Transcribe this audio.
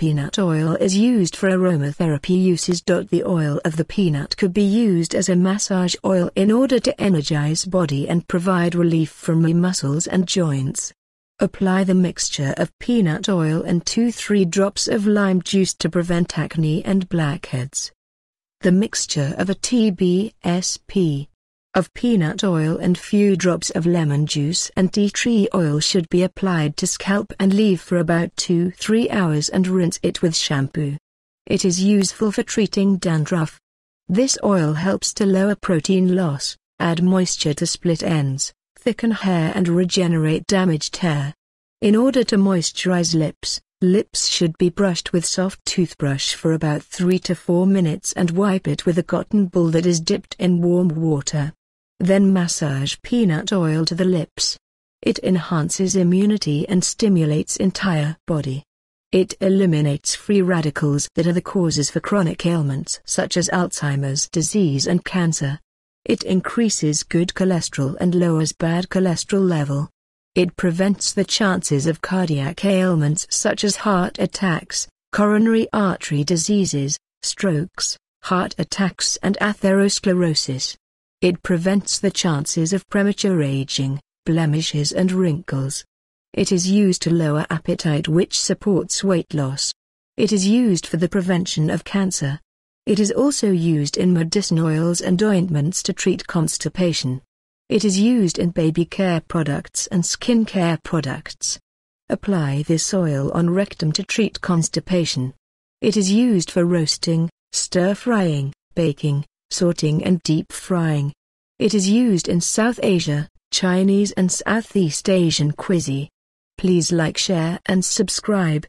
Peanut oil is used for aromatherapy uses. The oil of the peanut could be used as a massage oil in order to energize body and provide relief from muscles and joints. Apply the mixture of peanut oil and 2-3 drops of lime juice to prevent acne and blackheads. The mixture of a TBSP of peanut oil and few drops of lemon juice and tea tree oil should be applied to scalp and leave for about 2-3 hours and rinse it with shampoo. It is useful for treating dandruff. This oil helps to lower protein loss, add moisture to split ends, thicken hair and regenerate damaged hair. In order to moisturize lips, Lips should be brushed with soft toothbrush for about 3 to 4 minutes and wipe it with a cotton ball that is dipped in warm water. Then massage peanut oil to the lips. It enhances immunity and stimulates entire body. It eliminates free radicals that are the causes for chronic ailments such as Alzheimer's disease and cancer. It increases good cholesterol and lowers bad cholesterol level. It prevents the chances of cardiac ailments such as heart attacks, coronary artery diseases, strokes, heart attacks and atherosclerosis. It prevents the chances of premature aging, blemishes and wrinkles. It is used to lower appetite which supports weight loss. It is used for the prevention of cancer. It is also used in medicinal oils and ointments to treat constipation. It is used in baby care products and skin care products. Apply this oil on rectum to treat constipation. It is used for roasting, stir frying, baking, sorting and deep frying. It is used in South Asia, Chinese and Southeast Asian cuisine. Please like share and subscribe.